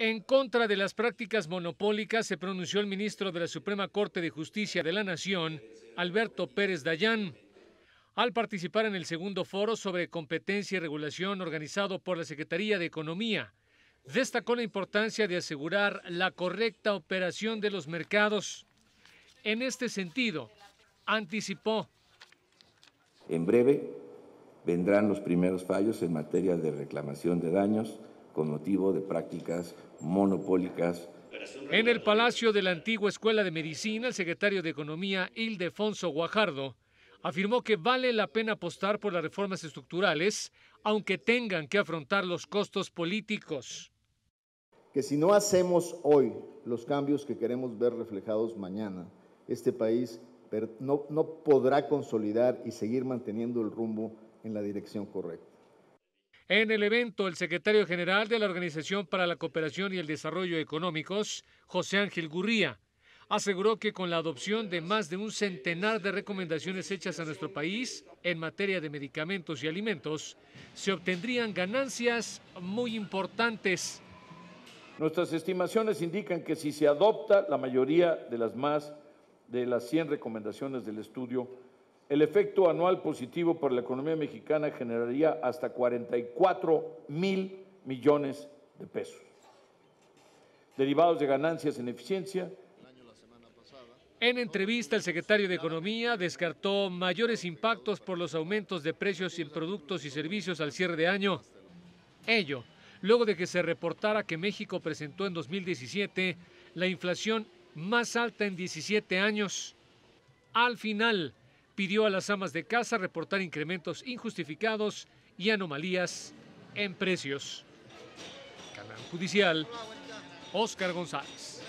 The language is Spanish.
En contra de las prácticas monopólicas se pronunció el ministro de la Suprema Corte de Justicia de la Nación, Alberto Pérez Dayán. Al participar en el segundo foro sobre competencia y regulación organizado por la Secretaría de Economía, destacó la importancia de asegurar la correcta operación de los mercados. En este sentido, anticipó. En breve vendrán los primeros fallos en materia de reclamación de daños con motivo de prácticas monopólicas. En el Palacio de la Antigua Escuela de Medicina, el secretario de Economía Ildefonso Guajardo afirmó que vale la pena apostar por las reformas estructurales, aunque tengan que afrontar los costos políticos. Que si no hacemos hoy los cambios que queremos ver reflejados mañana, este país no, no podrá consolidar y seguir manteniendo el rumbo en la dirección correcta. En el evento, el secretario general de la Organización para la Cooperación y el Desarrollo Económicos, José Ángel Gurría, aseguró que con la adopción de más de un centenar de recomendaciones hechas a nuestro país en materia de medicamentos y alimentos, se obtendrían ganancias muy importantes. Nuestras estimaciones indican que si se adopta la mayoría de las más de las 100 recomendaciones del estudio, el efecto anual positivo para la economía mexicana generaría hasta 44 mil millones de pesos, derivados de ganancias en eficiencia. En entrevista, el secretario de Economía descartó mayores impactos por los aumentos de precios en productos y servicios al cierre de año. Ello, luego de que se reportara que México presentó en 2017 la inflación más alta en 17 años. Al final, pidió a las amas de casa reportar incrementos injustificados y anomalías en precios. Canal Judicial, Oscar González.